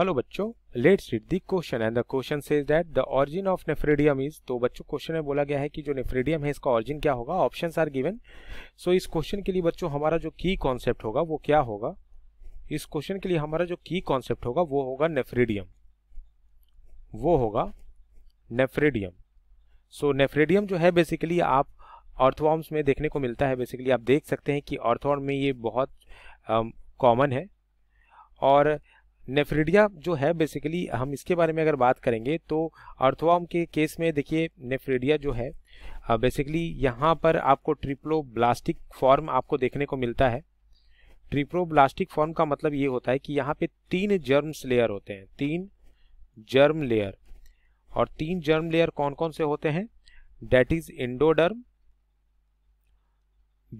hello बच्चों let's read the question and the question says that the origin of nephridium is तो बच्चों question में बोला गया है कि जो नेफ्रेडियम है इसका ऑरिजिन क्या होगा ऑप्शंस आर गिवन सो इस क्वेश्चन के लिए बच्चों हमारा जो की कॉन्सेप्ट होगा वो क्या होगा इस क्वेश्चन के लिए हमारा जो की कॉन्सेप्ट होगा वो होगा नेफ्रेडियम वो होगा नेफ्रेडियम सो नेफ्रेडियम जो है बेसिकली आप ऑर्थवॉर्म्स में देखने को मिलता है बेसिकली आप देख सकते हैं कि ऑर्थवॉर्म में ये बहुत कॉमन um, है और नेफ्रिडिया जो है बेसिकली हम इसके बारे में अगर बात करेंगे तो अर्थवाम के केस में देखिए नेफ्रिडिया जो है बेसिकली यहाँ पर आपको ट्रिप्लो ब्लास्टिक फॉर्म आपको देखने को मिलता है ब्लास्टिक फॉर्म का मतलब ये होता है कि यहाँ पे तीन जर्म्स लेयर होते हैं तीन जर्म लेयर और तीन जर्म लेयर कौन कौन से होते हैं डेट इज इंडोडर्म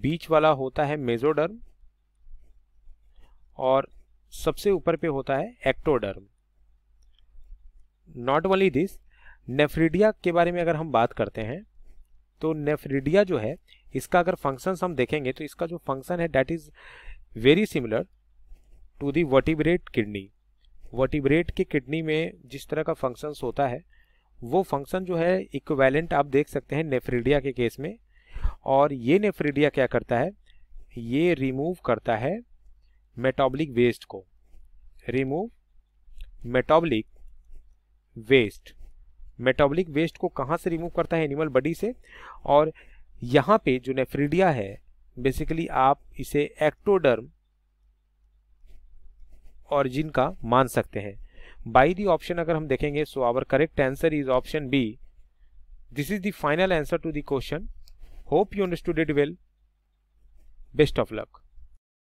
बीच वाला होता है मेजोडर्म और सबसे ऊपर पे होता है ectoderm not only this nephridia के बारे में अगर हम बात करते हैं तो नेफ्रिडिया जो है इसका अगर फंक्शन हम देखेंगे तो इसका जो फंक्शन है that is very similar to the vertebrate kidney vertebrate के किडनी में जिस तरह का फंक्शन होता है वो फंक्शन जो है इक्वेलेंट आप देख सकते हैं नेफ्रीडिया के केस में और ये नेफ्रीडिया क्या करता है ये रिमूव करता है मेटाबॉलिक वेस्ट को remove metabolic waste metabolic waste को कहाँ से रिमूव करता है एनिमल बॉडी से और यहाँ पे जो नेफ्रीडिया है बेसिकली आप इसे एक्टोडर्म और जिनका मान सकते हैं बाई दी ऑप्शन अगर हम देखेंगे so our correct answer is option B this is the final answer to the question hope you understood it well best of luck